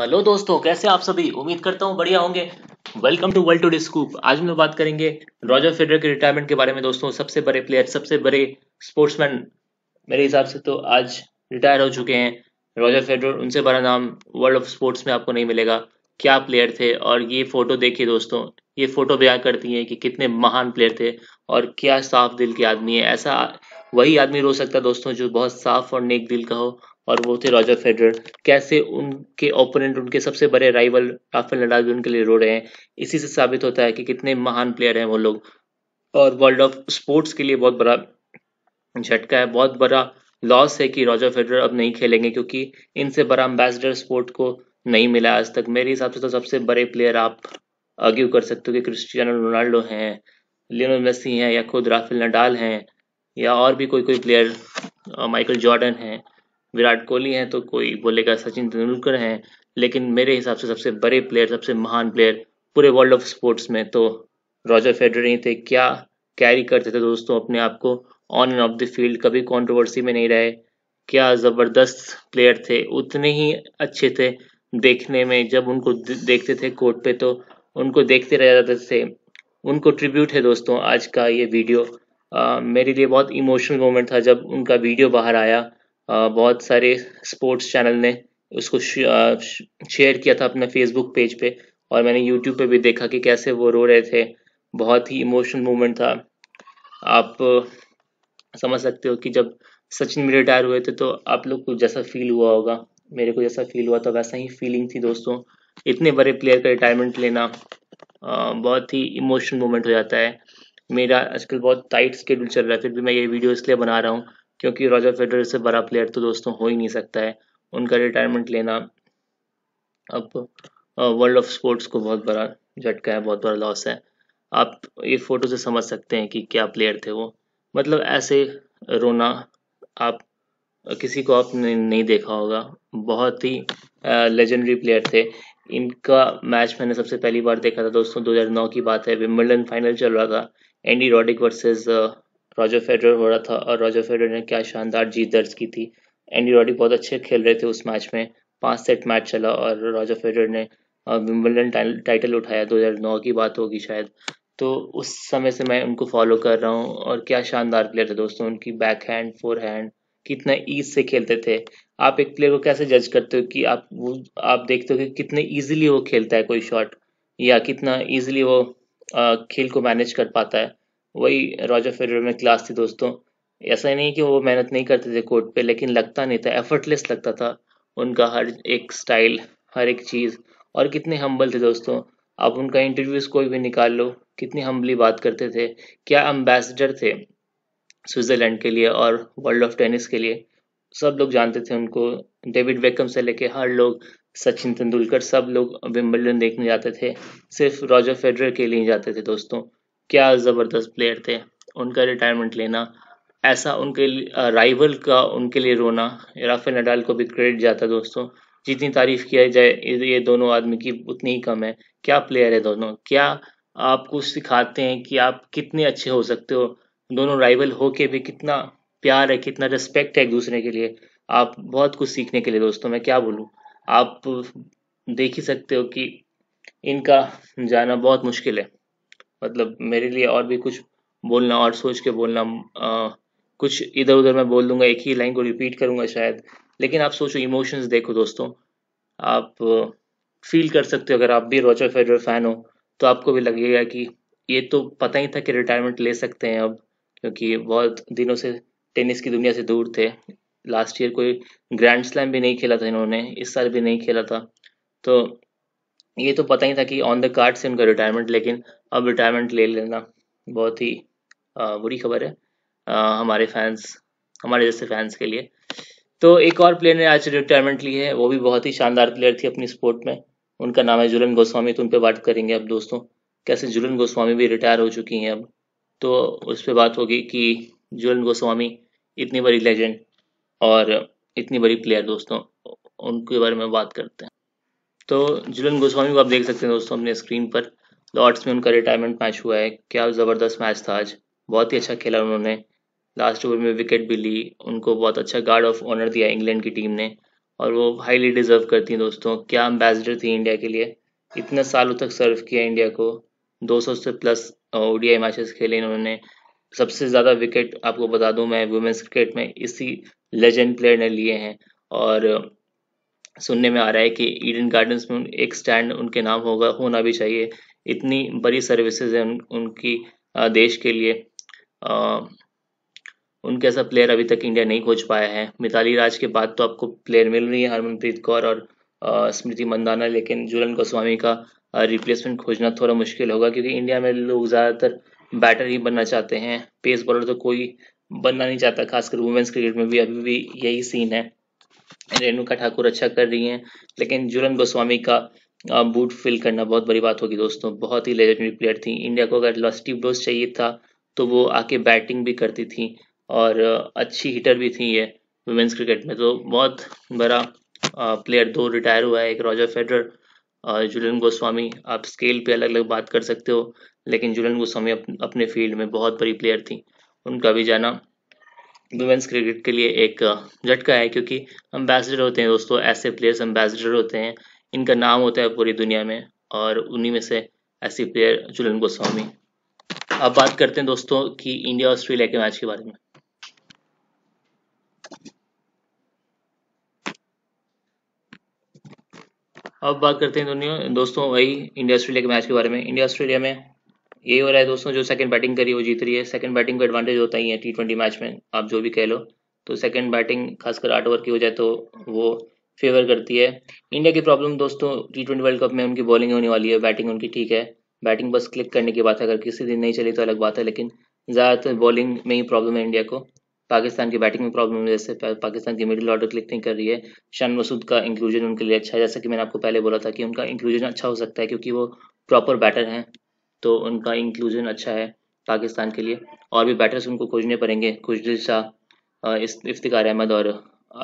hello दोस्तों कैसे आप सभी उम्मीद करता हूँ बढ़िया होंगे welcome to world to scoop आज हम लोग बात करेंगे रॉजर फेडरर के रिटायरमेंट के बारे में दोस्तों सबसे बड़े प्लेयर सबसे बड़े स्पोर्ट्समैन मेरे हिसाब से तो आज रिटायर हो चुके हैं रॉजर फेडरर उनसे बड़ा नाम वर्ल्ड ऑफ स्पोर्ट्स में आपको नहीं मिलेगा क्या प्लेयर थे और ये फोटो देखिए दोस्तों ये फोटो बयां करती है कि कितने महान प्लेयर थे और क्या साफ दिल के आदमी है ऐसा वही आदमी रो सकता है दोस्तों जो बहुत साफ और नेक दिल का हो और वो थे रॉजर फेडरर कैसे उनके ओपोनेंट उनके सबसे बड़े राइवल राफेल नडाल भी उनके लिए रो रहे हैं इसी से साबित होता है कि कितने महान प्लेयर हैं वो लोग और वर्ल्ड ऑफ स्पोर्ट्स के लिए बहुत बड़ा झटका है बहुत बड़ा लॉस है कि रॉजर फेडरर अब नहीं खेलेंगे क्योंकि इनसे बड़ा एम्बेसडर स्पोर्ट को नहीं मिला आज तक मेरे हिसाब से तो सबसे बड़े प्लेयर आप आर्ग्यू कर सकते हो कि क्रिस्टियानो रोनाल्डो हैं लियोनल मेसी हैं या खुद राफेल नडाल हैं या और भी कोई कोई प्लेयर माइकल जॉर्डन हैं विराट कोहली हैं तो कोई बोलेगा सचिन तेंदुलकर हैं लेकिन मेरे हिसाब से सबसे बड़े प्लेयर सबसे महान प्लेयर पूरे वर्ल्ड ऑफ स्पोर्ट्स में तो रॉजर फेडरर ही थे क्या कैरी करते थे दोस्तों अपने आप को on and off the field कभी कॉन्ट्रोवर्सी में नहीं रहे क्या ज़बरदस्त प्लेयर थे उतने ही अच्छे थे देखने में जब उनको देखते थे कोर्ट पे तो उनको देखते रह जाते थे उनको ट्रिब्यूट है दोस्तों आज का ये वीडियो आ, मेरे लिए बहुत इमोशनल मोमेंट था जब उनका वीडियो बाहर आया बहुत सारे स्पोर्ट्स चैनल ने उसको शेयर किया था अपने फेसबुक पेज पे और मैंने यूट्यूब पे भी देखा कि कैसे वो रो रहे थे बहुत ही इमोशनल मोमेंट था आप समझ सकते हो कि जब सचिन भी रिटायर हुए थे तो आप लोग को जैसा फील हुआ होगा मेरे को जैसा फील हुआ था तो वैसा ही फीलिंग थी दोस्तों इतने बड़े प्लेयर का रिटायरमेंट लेना बहुत ही इमोशनल मोमेंट हो जाता है मेरा आजकल बहुत टाइट स्केड्यूल चल रहा है फिर भी मैं ये वीडियो इसलिए बना रहा हूँ क्योंकि रॉजर फेडरर से बड़ा प्लेयर तो दोस्तों हो ही नहीं सकता है उनका रिटायरमेंट लेना अब वर्ल्ड ऑफ स्पोर्ट्स को बहुत बड़ा झटका है बहुत बड़ा लॉस है आप ये फोटो से समझ सकते हैं कि क्या प्लेयर थे वो मतलब ऐसे रोना आप किसी को आपने नहीं देखा होगा बहुत ही लेजेंडरी प्लेयर थे इनका मैच मैंने सबसे पहली बार देखा था दोस्तों 2009 की बात है विम्बलडन फाइनल चल रहा था Andy Roddick versus Roger Federer हो रहा था और रॉजर फेडरर ने क्या शानदार जीत दर्ज की थी एंडी रॉडी बहुत अच्छे खेल रहे थे उस मैच में पांच सेट मैच चला और रॉजर फेडरर ने विम्बलडन टाइटल उठाया 2009 की बात होगी शायद तो उस समय से मैं उनको फॉलो कर रहा हूँ और क्या शानदार प्लेयर थे दोस्तों उनकी बैक हैंड फोर हैंड कितना ईज से खेलते थे आप एक प्लेयर को कैसे जज करते हो कि आप वो आप देखते हो कि कितने ईजिली वो खेलता है कोई शॉट या कितना ईजिली वो खेल को मैनेज कर पाता है वही रॉजर फेडर में क्लास थी दोस्तों ऐसा नहीं कि वो मेहनत नहीं करते थे कोर्ट पे लेकिन लगता नहीं था एफर्टलेस लगता था उनका हर एक स्टाइल हर एक चीज़ और कितने हम्बल थे दोस्तों आप उनका इंटरव्यूज कोई भी निकाल लो कितनी हम्बली बात करते थे क्या अम्बेसडर थे स्विट्ज़रलैंड के लिए और वर्ल्ड ऑफ टेनिस के लिए सब लोग जानते थे उनको डेविड वेकम से लेके हर लोग सचिन तेंदुलकर सब लोग विम्बलडन देखने जाते थे सिर्फ रॉजर फेडरर के लिए जाते थे दोस्तों क्या ज़बरदस्त प्लेयर थे उनका रिटायरमेंट लेना ऐसा उनके राइवल का उनके लिए रोना राफेल नडाल को भी क्रेडिट जाता दोस्तों जितनी तारीफ किया जाए ये दोनों आदमी की उतनी ही कम है क्या प्लेयर है दोनों क्या आपको सिखाते हैं कि आप कितने अच्छे हो सकते हो दोनों राइवल हो के भी कितना प्यार है कितना रिस्पेक्ट है एक दूसरे के लिए आप बहुत कुछ सीखने के लिए दोस्तों मैं क्या बोलूँ आप देख ही सकते हो कि इनका जाना बहुत मुश्किल है मतलब मेरे लिए और भी कुछ बोलना और सोच के बोलना आ, कुछ इधर उधर मैं बोल दूंगा एक ही लाइन को रिपीट करूंगा शायद लेकिन आप सोचो इमोशंस देखो दोस्तों आप फील कर सकते हो अगर आप भी रोचर फेडर फैन हो तो आपको भी लगेगा कि ये तो पता ही था कि रिटायरमेंट ले सकते हैं अब क्योंकि बहुत दिनों से टेनिस की दुनिया से दूर थे लास्ट ईयर कोई ग्रैंड स्लैम भी नहीं खेला था इन्होंने इस साल भी नहीं खेला था तो ये तो पता ही था कि ऑन द कार्ड से उनका रिटायरमेंट लेकिन अब रिटायरमेंट ले लेना बहुत ही बुरी खबर है हमारे फैंस हमारे जैसे फैंस के लिए तो एक और प्लेयर ने आज रिटायरमेंट ली है वो भी बहुत ही शानदार प्लेयर थी अपनी स्पोर्ट में उनका नाम है जुलन गोस्वामी तो उन पर बात करेंगे अब दोस्तों कैसे जुलन गोस्वामी भी रिटायर हो चुकी हैं अब तो उस पर बात होगी कि जुलन गोस्वामी इतनी बड़ी लेजेंड और इतनी बड़ी प्लेयर दोस्तों उनके बारे में बात करते हैं तो जुलन गोस्वामी को आप देख सकते हैं दोस्तों अपने स्क्रीन पर लॉर्ड्स में उनका रिटायरमेंट मैच हुआ है क्या ज़बरदस्त मैच था आज बहुत ही अच्छा खेला उन्होंने लास्ट ओवर में विकेट भी ली उनको बहुत अच्छा गार्ड ऑफ ऑनर दिया इंग्लैंड की टीम ने और वो हाईली डिजर्व करती हैं दोस्तों क्या एम्बेसडर थी इंडिया के लिए इतने सालों तक सर्व किया इंडिया को 200 से प्लस ओडीआई मैचेस खेले इन्होंने सबसे ज़्यादा विकेट आपको बता दूं मैं वुमेंस क्रिकेट में इसी लेजेंड प्लेयर ने लिए हैं और सुनने में आ रहा है कि ईडन गार्डन्स में एक स्टैंड उनके नाम होगा होना भी चाहिए इतनी बड़ी सर्विसेज है उन, उनकी देश के लिए आ, उनके ऐसा प्लेयर अभी तक इंडिया नहीं खोज पाया है मिताली राज के बाद तो आपको प्लेयर मिल रही है हरमनप्रीत कौर और स्मृति मंदाना लेकिन जुलन गोस्वामी का रिप्लेसमेंट खोजना थोड़ा मुश्किल होगा क्योंकि इंडिया में लोग ज़्यादातर बैटर ही बनना चाहते हैं पेस बॉलर तो कोई बनना नहीं चाहता खासकर वुमेंस क्रिकेट में भी अभी भी यही सीन है रेणुका ठाकुर अच्छा कर रही हैं लेकिन जुलन गोस्वामी का बूट फिल करना बहुत बड़ी बात होगी दोस्तों बहुत ही लेजेंडरी प्लेयर थी इंडिया को अगर लस्टिव डोज चाहिए था तो वो आके बैटिंग भी करती थी और अच्छी हिटर भी थी ये वुमेंस क्रिकेट में तो बहुत बड़ा प्लेयर दो रिटायर हुआ है एक रॉजर फेडरर जुलन गोस्वामी आप स्केल पे अलग अलग बात कर सकते हो लेकिन जुलन गोस्वामी अप, अपने फील्ड में बहुत बड़ी प्लेयर थी उनका भी जाना वुमेंस क्रिकेट के लिए एक झटका है क्योंकि एम्बेसडर होते हैं दोस्तों ऐसे प्लेयर्स एम्बेसडर होते हैं इनका नाम होता है पूरी दुनिया में और उन्हीं में से ऐसी प्लेयर चुलन गोस्वामी अब बात करते हैं दोस्तों कि इंडिया ऑस्ट्रेलिया के मैच के बारे में अब बात करते हैं दोनों दोस्तों वही इंडिया ऑस्ट्रेलिया के मैच के बारे में इंडिया ऑस्ट्रेलिया में यही हो रहा है दोस्तों जो सेकंड बैटिंग करी वो जीत रही है सेकंड बैटिंग का एडवांटेज होता ही है टी ट्वेंटी मैच में आप जो भी कह लो तो सेकंड बैटिंग खासकर आठ ओवर की हो जाए तो वो फेवर करती है इंडिया की प्रॉब्लम दोस्तों टी ट्वेंटी वर्ल्ड कप में उनकी बॉलिंग होने वाली है बैटिंग उनकी ठीक है बैटिंग बस क्लिक करने की बात है अगर किसी दिन नहीं चली तो अलग बात है लेकिन ज़्यादातर बॉलिंग में ही प्रॉब्लम है इंडिया को पाकिस्तान की बैटिंग में प्रॉब्लम है जैसे पाकिस्तान की मिडिल ऑर्डर क्लिक नहीं कर रही है शान मसूद का इंक्लूजन उनके लिए अच्छा है जैसा कि मैंने आपको पहले बोला था कि उनका इंक्लूजन अच्छा हो सकता है क्योंकि वो प्रॉपर बैटर हैं तो उनका इंक्लूजन अच्छा है पाकिस्तान के लिए और भी बैटर्स उनको खोजने पड़ेंगे खुशदिल शाह इफ्तिकार अहमद और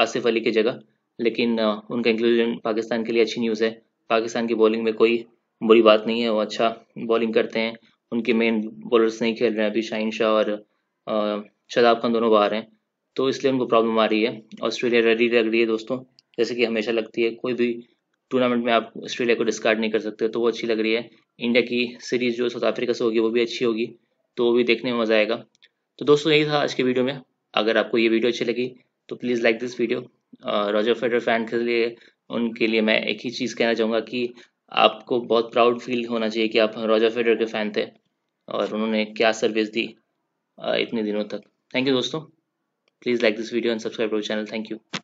आसिफ अली की जगह लेकिन उनका इंक्लूजन पाकिस्तान के लिए अच्छी न्यूज़ है पाकिस्तान की बॉलिंग में कोई बुरी बात नहीं है वो अच्छा बॉलिंग करते हैं उनके मेन बॉलर्स नहीं खेल रहे हैं अभी शाहिन शाह और शदाब खान दोनों बाहर हैं तो इसलिए उनको प्रॉब्लम आ रही है ऑस्ट्रेलिया रेडी लग रही है दोस्तों जैसे कि हमेशा लगती है कोई भी टूर्नामेंट में आप ऑस्ट्रेलिया को डिस्कार्ड नहीं कर सकते तो वो अच्छी लग रही है इंडिया की सीरीज जो साउथ अफ्रीका से होगी वो भी अच्छी होगी तो वो भी देखने में मज़ा आएगा तो दोस्तों यही था आज के वीडियो में अगर आपको ये वीडियो अच्छी लगी तो please like this video Roger Federer fan के लिए उनके लिए मैं एक ही चीज़ कहना चाहूँगा कि आपको बहुत प्राउड फील होना चाहिए कि आप रॉजर फेडर के फ़ैन थे और उन्होंने क्या सर्विस दी इतने दिनों तक थैंक यू दोस्तों please like this video and subscribe to channel thank you